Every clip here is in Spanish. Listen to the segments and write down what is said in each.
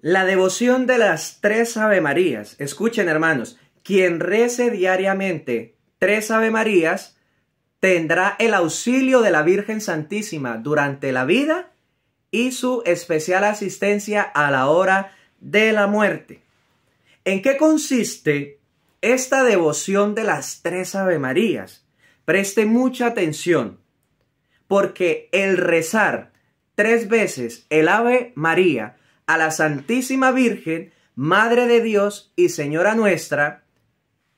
La devoción de las tres Ave Marías. Escuchen, hermanos, quien rece diariamente tres Ave Marías tendrá el auxilio de la Virgen Santísima durante la vida y su especial asistencia a la hora de la muerte. ¿En qué consiste esta devoción de las tres Ave Marías? Preste mucha atención, porque el rezar tres veces el Ave María a la Santísima Virgen, Madre de Dios y Señora nuestra,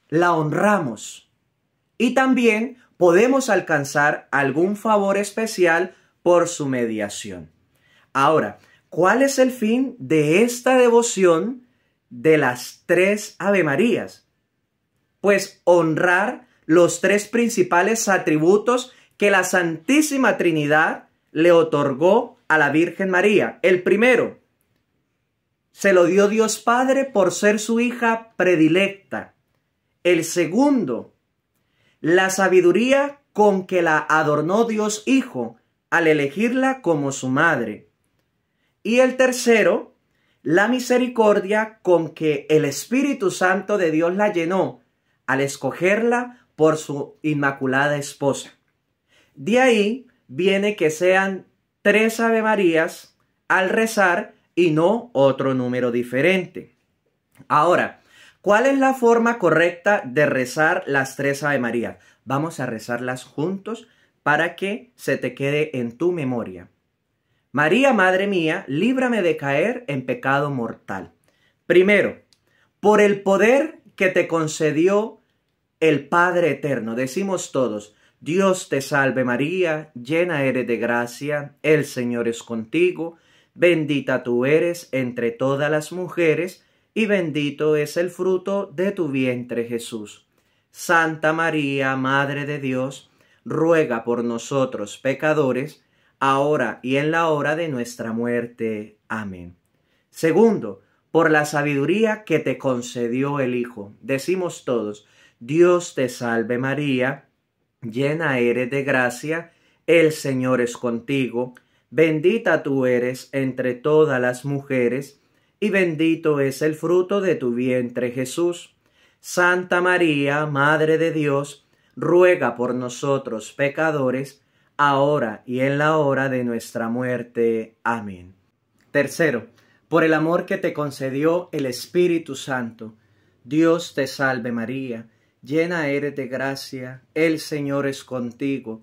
la honramos. Y también podemos alcanzar algún favor especial por su mediación. Ahora, ¿cuál es el fin de esta devoción de las tres Ave Marías? Pues honrar los tres principales atributos que la Santísima Trinidad le otorgó a la Virgen María. El primero, se lo dio Dios Padre por ser su hija predilecta. El segundo, la sabiduría con que la adornó Dios Hijo al elegirla como su madre. Y el tercero, la misericordia con que el Espíritu Santo de Dios la llenó al escogerla por su inmaculada esposa. De ahí viene que sean tres Ave Marías al rezar y no otro número diferente. Ahora, ¿cuál es la forma correcta de rezar las tres Ave María? Vamos a rezarlas juntos para que se te quede en tu memoria. María, Madre mía, líbrame de caer en pecado mortal. Primero, por el poder que te concedió el Padre Eterno, decimos todos, Dios te salve María, llena eres de gracia, el Señor es contigo, bendita tú eres entre todas las mujeres, y bendito es el fruto de tu vientre Jesús. Santa María, Madre de Dios, ruega por nosotros pecadores, ahora y en la hora de nuestra muerte. Amén. Segundo, por la sabiduría que te concedió el Hijo. Decimos todos, Dios te salve María, llena eres de gracia, el Señor es contigo, bendita tú eres entre todas las mujeres, y bendito es el fruto de tu vientre Jesús. Santa María, Madre de Dios, ruega por nosotros pecadores, ahora y en la hora de nuestra muerte. Amén. Tercero, por el amor que te concedió el Espíritu Santo. Dios te salve María, llena eres de gracia, el Señor es contigo.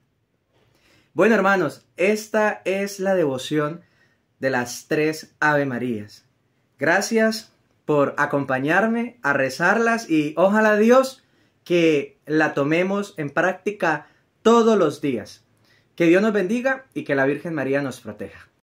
Bueno, hermanos, esta es la devoción de las tres Ave Marías. Gracias por acompañarme a rezarlas y ojalá Dios que la tomemos en práctica todos los días. Que Dios nos bendiga y que la Virgen María nos proteja.